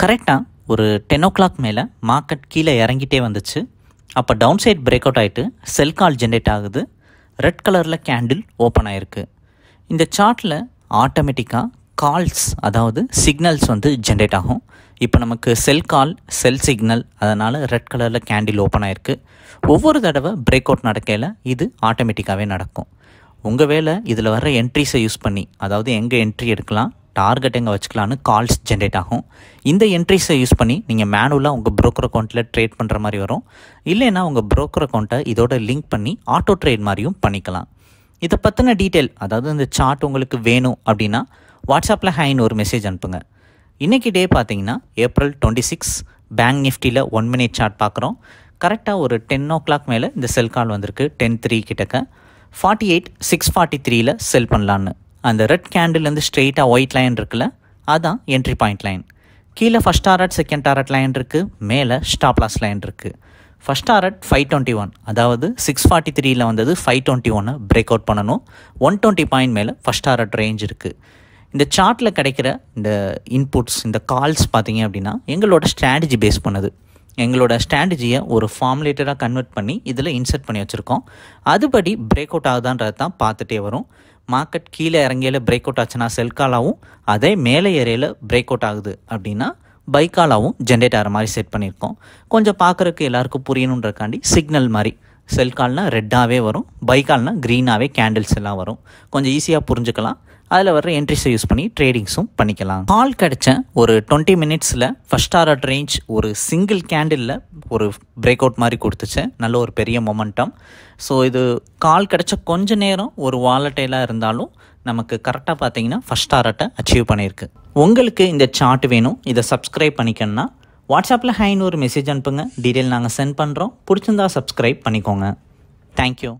கரெக்டாக ஒரு ten o'clock மேலே மார்க்கெட் கீழே இறங்கிட்டே வந்துச்சு அப்போ டவுன் சைட் பிரேக் அவுட் ஆகிட்டு செல் கால் ஜென்ரேட் ஆகுது ரெட் கலரில் கேண்டில் ஓப்பன் ஆகிருக்கு இந்த சார்ட்டில் ஆட்டோமேட்டிக்காக கால்ஸ் அதாவது சிக்னல்ஸ் வந்து ஜென்ரேட் ஆகும் இப்போ நமக்கு செல் கால் செல் சிக்னல் அதனால் ரெட் கலரில் கேண்டில் ஓப்பன் ஆகிருக்கு ஒவ்வொரு தடவை பிரேக் அவுட் நடக்கையில் இது ஆட்டோமேட்டிக்காகவே நடக்கும் உங்கள் வேலை இதில் வர என்ட்ரிஸை யூஸ் பண்ணி அதாவது எங்கே என்ட்ரி எடுக்கலாம் டார்கெட் எங்கே வச்சுக்கலான்னு கால்ஸ் ஜென்ரேட் ஆகும் இந்த என்ட்ரிஸை யூஸ் பண்ணி நீங்கள் மேனுவலாக உங்கள் ப்ரோக்கர் அக்கௌண்ட்டில் ட்ரேட் பண்ணுற மாதிரி வரும் இல்லைன்னா உங்கள் ப்ரோக்கர் அக்கௌண்ட்டை இதோட லிங்க் பண்ணி ஆட்டோ ட்ரேட் மாதிரியும் பண்ணிக்கலாம் இதை பற்றின டீட்டெயில் அதாவது இந்த சார்ட் உங்களுக்கு வேணும் அப்படின்னா வாட்ஸ்அப்பில் ஹைன்னு ஒரு மெசேஜ் அனுப்புங்க இன்றைக்கி டே பார்த்தீங்கன்னா ஏப்ரல் டுவெண்ட்டி சிக்ஸ் பேங்க் நிஃப்டியில் ஒன் மினிட் சார்ட் பார்க்குறோம் கரெக்டாக ஒரு டென் ஓ கிளாக் மேலே இந்த செல் கால் வந்திருக்கு டென் த்ரீ கிட்டக்க ஃபார்ட்டி எயிட் சிக்ஸ் ஃபார்ட்டி த்ரீயில் செல் பண்ணலான்னு அந்த ரெட் கேண்டில்லேருந்து ஸ்ட்ரெயிட்டாக ஒயிட் லைன் இருக்குல்ல அதுதான் என்ட்ரி பாயிண்ட் லைன் கீழே first order second target line இருக்குது மேலே ஸ்டாப் லாஸ் லைன் இருக்குது first order five twenty one அதாவது சிக்ஸ் ஃபார்ட்டி த்ரீயில் வந்தது ஃபைவ் டுவெண்ட்டி ஒன்னை பிரேக் அவுட் பண்ணணும் ஒன் டுவெண்ட்டி பாயிண்ட் மேலே ஃபஸ்ட் டாரட் ரேஞ்ச் இருக்குது இந்த சார்ட்டில் கிடைக்கிற இந்த இன்புட்ஸ் இந்த கால்ஸ் பார்த்தீங்க அப்படின்னா எங்களோட ஸ்ட்ராட்டஜி பேஸ் பண்ணுது எங்களோட ஸ்ட்ராட்டஜியை ஒரு ஃபார்முலேட்டராக கன்வெர்ட் பண்ணி இதில் இன்சர்ட் பண்ணி வச்சுருக்கோம் அதுபடி பிரேக் அவுட் ஆகுதான்றது தான் பார்த்துட்டே வரும் மார்க்கெட் கீழே இறங்கையில் பிரேக் அவுட் ஆச்சுன்னா செல் காலாகவும் அதே மேலே ஏரியில் பிரேக் அவுட் ஆகுது அப்படின்னா பைக்காலாகவும் ஜென்ரேட் ஆகிற மாதிரி செட் பண்ணியிருக்கோம் கொஞ்சம் பார்க்குறக்கு எல்லாருக்கும் புரியணுன்றக்காண்டி சிக்னல் மாதிரி செல்கால்னால் ரெட்டாகவே வரும் பைக்கால்னால் க்ரீனாகவே கேண்டில்ஸ் எல்லாம் வரும் கொஞ்சம் ஈஸியாக புரிஞ்சுக்கலாம் அதில் வர என்ட்ரிஸை யூஸ் பண்ணி ட்ரேடிங்ஸும் பண்ணிக்கலாம் கால் கிடச்ச ஒரு டுவெண்ட்டி மினிட்ஸில் ஃபஸ்ட் ஆர்டர் ரேஞ்ச் ஒரு சிங்கிள் கேண்டிலில் ஒரு பிரேக் அவுட் மாதிரி கொடுத்துச்சு நல்ல ஒரு பெரிய மொமெண்டம் ஸோ இது கால் கிடச்ச கொஞ்ச நேரம் ஒரு வாலட்டைலாக இருந்தாலும் நமக்கு கரெக்டாக பார்த்தீங்கன்னா ஃபஸ்ட் ஆர்டர்ட்டை அச்சீவ் பண்ணியிருக்கு உங்களுக்கு இந்த சார்ட் வேணும் இதை சப்ஸ்கிரைப் பண்ணிக்கணுன்னா வாட்ஸ்அப்பில் ஹைன்னு ஒரு மெசேஜ் அனுப்புங்க டீட்டெயில் நாங்கள் சென்ட் பண்ணுறோம் பிடிச்சிருந்தா சப்ஸ்கிரைப் பண்ணிக்கோங்க தேங்க்யூ